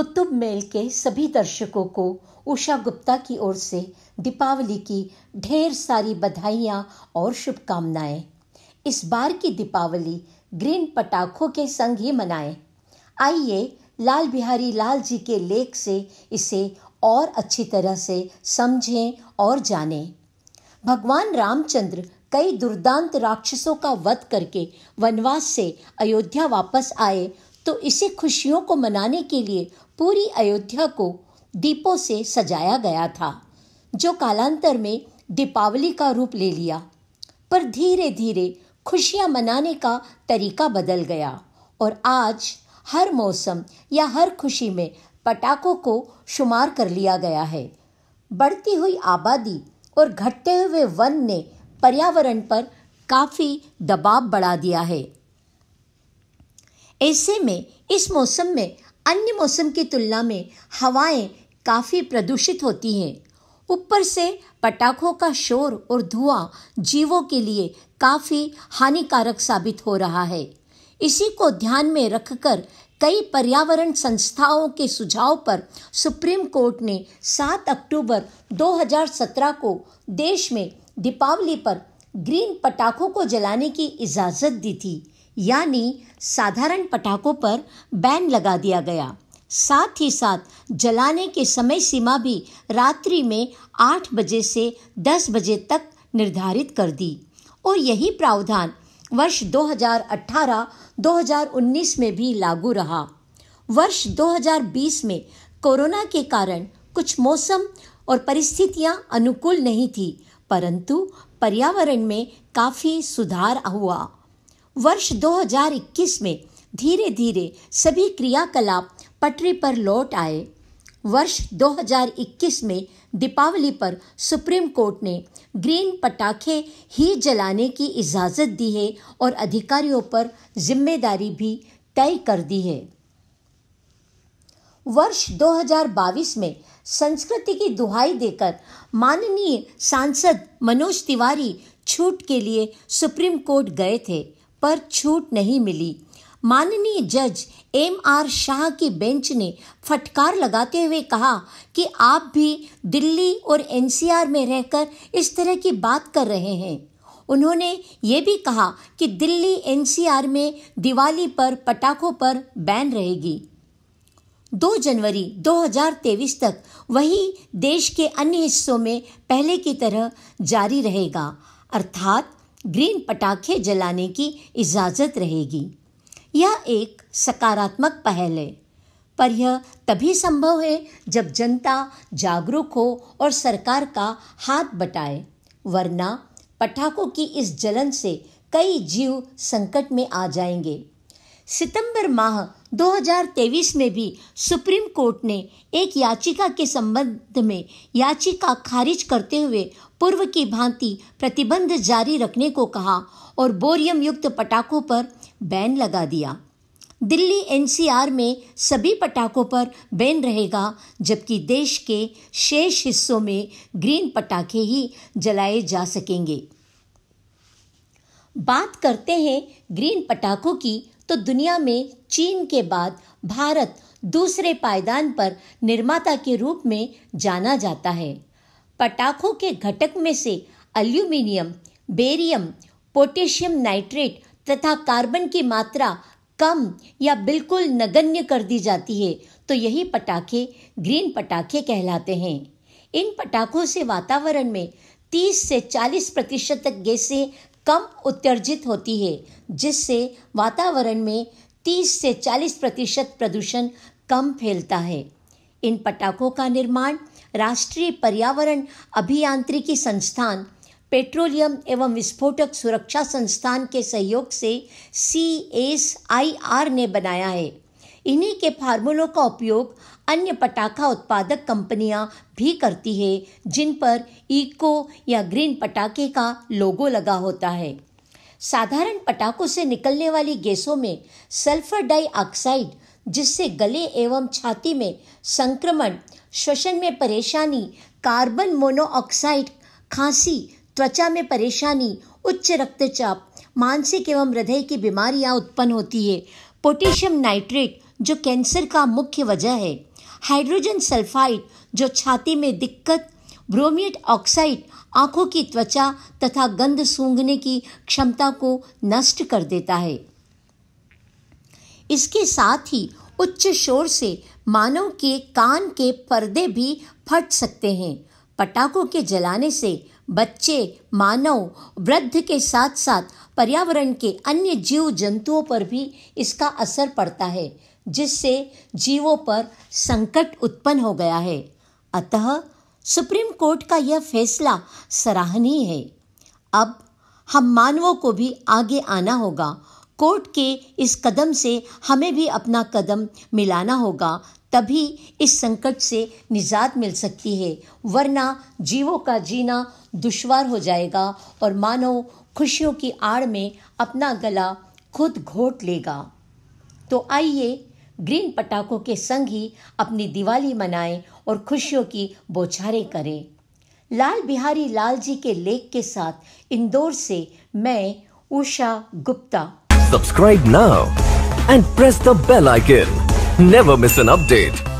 Qutub mail के सभी दर्शकों को उषा गुप्ता की ओर से दीपावली की ढेर सारी बधाइयाँ और शुभकामनाएं इस बार की दीपावली ग्रीन पटाखों के संग ही मनाएं आइए लाल बिहारी लाल जी के लेख से इसे और अच्छी तरह से समझें और जानें भगवान रामचंद्र कई दुर्दांत राक्षसों का वध करके वनवास से अयोध्या वापस आए तो इसी खुशियों को मनाने के लिए पूरी अयोध्या को दीपों से सजाया गया था जो कालांतर में दीपावली का रूप ले लिया पर धीरे धीरे खुशियां मनाने का तरीका बदल गया और आज हर मौसम या हर खुशी में पटाखों को शुमार कर लिया गया है बढ़ती हुई आबादी और घटते हुए वन ने पर्यावरण पर काफ़ी दबाव बढ़ा दिया है ऐसे में इस मौसम में अन्य मौसम की तुलना में हवाएं काफ़ी प्रदूषित होती हैं ऊपर से पटाखों का शोर और धुआं जीवों के लिए काफ़ी हानिकारक साबित हो रहा है इसी को ध्यान में रखकर कई पर्यावरण संस्थाओं के सुझाव पर सुप्रीम कोर्ट ने 7 अक्टूबर 2017 को देश में दीपावली पर ग्रीन पटाखों को जलाने की इजाज़त दी थी यानी साधारण पटाखों पर बैन लगा दिया गया साथ ही साथ जलाने के समय सीमा भी रात्रि में आठ बजे से दस बजे तक निर्धारित कर दी और यही प्रावधान वर्ष 2018-2019 में भी लागू रहा वर्ष 2020 में कोरोना के कारण कुछ मौसम और परिस्थितियां अनुकूल नहीं थी परंतु पर्यावरण में काफ़ी सुधार हुआ वर्ष 2021 में धीरे धीरे सभी क्रियाकलाप पटरी पर लौट आए वर्ष 2021 में दीपावली पर सुप्रीम कोर्ट ने ग्रीन पटाखे ही जलाने की इजाज़त दी है और अधिकारियों पर जिम्मेदारी भी तय कर दी है वर्ष 2022 में संस्कृति की दुहाई देकर माननीय सांसद मनोज तिवारी छूट के लिए सुप्रीम कोर्ट गए थे पर छूट नहीं मिली माननीय जज एम आर शाह की बेंच ने फटकार लगाते हुए कहा कि आप भी दिल्ली और एनसीआर में रहकर इस तरह की बात कर रहे हैं उन्होंने ये भी कहा कि दिल्ली एनसीआर में दिवाली पर पटाखों पर बैन रहेगी 2 जनवरी 2023 तक वही देश के अन्य हिस्सों में पहले की तरह जारी रहेगा अर्थात ग्रीन पटाखे जलाने की इजाज़त रहेगी यह एक सकारात्मक पहल है पर यह तभी संभव है जब जनता जागरूक हो और सरकार का हाथ बटाए वरना पटाखों की इस जलन से कई जीव संकट में आ जाएंगे सितंबर माह 2023 में भी सुप्रीम कोर्ट ने एक याचिका के संबंध में याचिका खारिज करते हुए पूर्व की भांति प्रतिबंध जारी रखने को कहा और बोरियम युक्त पटाखों पर बैन लगा दिया दिल्ली एनसीआर में सभी पटाखों पर बैन रहेगा जबकि देश के शेष हिस्सों में ग्रीन पटाखे ही जलाए जा सकेंगे बात करते हैं ग्रीन पटाखों की तो दुनिया में चीन के बाद भारत दूसरे पायदान पर निर्माता के रूप में जाना जाता है पटाखों के घटक में से अल्यूमिनियम बेरियम पोटेशियम नाइट्रेट तथा कार्बन की मात्रा कम या बिल्कुल नगण्य कर दी जाती है तो यही पटाखे ग्रीन पटाखे कहलाते हैं इन पटाखों से वातावरण में 30 से 40 प्रतिशत तक गैसें कम उत्तर्जित होती है जिससे वातावरण में 30 से 40 प्रतिशत प्रदूषण कम फैलता है इन पटाखों का निर्माण राष्ट्रीय पर्यावरण अभियांत्रिकी संस्थान पेट्रोलियम एवं विस्फोटक सुरक्षा संस्थान के सहयोग से सी एस आई आर ने बनाया है इन्हीं के फार्मूलों का उपयोग अन्य पटाखा उत्पादक कंपनियां भी करती है जिन पर इको या ग्रीन पटाखे का लोगो लगा होता है साधारण पटाखों से निकलने वाली गैसों में सल्फर डाइऑक्साइड जिससे गले एवं छाती में संक्रमण श्वसन में परेशानी कार्बन मोनोऑक्साइड खांसी त्वचा में परेशानी उच्च रक्तचाप मानसिक एवं हृदय की बीमारियां उत्पन्न होती है पोटेशियम नाइट्रेट जो कैंसर का मुख्य वजह है हाइड्रोजन सल्फाइड जो छाती में दिक्कत ब्रोमियट ऑक्साइड आंखों की त्वचा तथा गंध सूंघने की क्षमता को नष्ट कर देता है इसके साथ ही उच्च शोर से मानव के कान के पर्दे भी फट सकते हैं पटाखों के जलाने से बच्चे मानव वृद्ध के साथ साथ पर्यावरण के अन्य जीव जंतुओं पर भी इसका असर पड़ता है जिससे जीवों पर संकट उत्पन्न हो गया है अतः सुप्रीम कोर्ट का यह फैसला सराहनीय है अब हम मानवों को भी आगे आना होगा कोर्ट के इस कदम से हमें भी अपना कदम मिलाना होगा तभी इस संकट से निजात मिल सकती है वरना जीवों का जीना दुश्वार हो जाएगा और मानव खुशियों की आड़ में अपना गला खुद घोट लेगा तो आइए ग्रीन पटाखों के संग ही अपनी दिवाली मनाएं और खुशियों की बोछारें करें लाल बिहारी लाल जी के लेख के साथ इंदौर से मैं Usha Gupta subscribe now and press the bell icon never miss an update